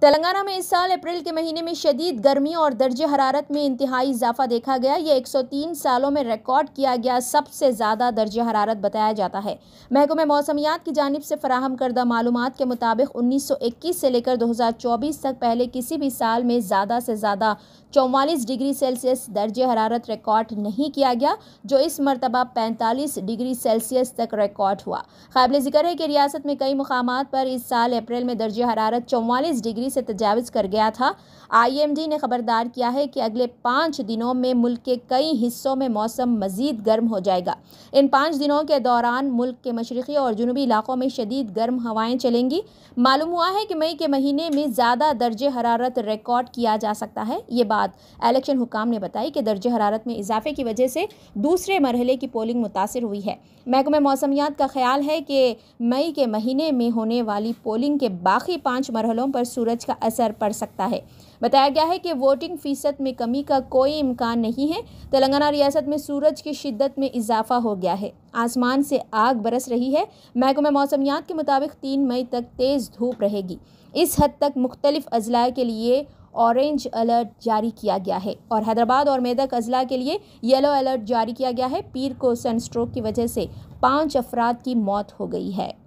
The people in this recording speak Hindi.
तेलंगाना में इस साल अप्रैल के महीने में शदीद गर्मी और दर्ज हरारत में इंतहाई इजाफा देखा गया यह 103 सालों में रिकॉर्ड किया गया सबसे ज़्यादा दर्ज हरारत बताया जाता है महकमे मौसमियात की जानब से फराहम करदा मालूम के मुताबिक 1921 से लेकर 2024 तक पहले किसी भी साल में ज़्यादा से ज़्यादा चौवालीस डिग्री सेल्सियस दर्ज हरारत रिकॉर्ड नहीं किया गया जो इस मरतबा पैंतालीस डिग्री सेल्सियस तक रिकॉर्ड हुआ काबिल ज़िक्र है कि रियासत में कई मकाम पर इस साल अप्रैल में दर्ज हरारत चौवालीस डिग्री बेरहमी से तजावज़ कर गया था आईएमडी ने खबरदार किया है कि अगले पाँच दिनों में मुल्क के कई हिस्सों में मौसम मज़ीद गर्म हो जाएगा इन पाँच दिनों के दौरान मुल्क के मशरक़ी और जनूबी इलाकों में शदीद गर्म हवाएँ चलेंगी मालूम हुआ है कि मई के महीने में ज़्यादा दर्ज हरारत रिकॉर्ड किया जा सकता है ये बात एलेक्शन हुकाम ने बताई कि दर्ज हरारत में इजाफे की वजह से दूसरे मरहले की पोलिंग मुतासर हुई है महकमे मौसमियात का ख्याल है कि मई के महीने में होने वाली पोलिंग के बाकी पाँच मरहलों पर सूरज खर्च का असर पड़ सकता है बताया गया है कि वोटिंग फीसद में कमी का कोई इम्कान नहीं है तेलंगाना रियासत में सूरज की शिद्दत में इजाफा हो गया है आसमान से आग बरस रही है महकमे मौसमियात के मुताबिक तीन मई तक तेज़ धूप रहेगी इस हद तक मुख्तलिफ अजलाए के लिए ऑरेंज अलर्ट जारी किया गया है और हैदराबाद और मेदक अजला के लिए येलो अलर्ट जारी किया गया है पीर को सनस्ट्रोक की वजह से पाँच अफराद की मौत हो गई है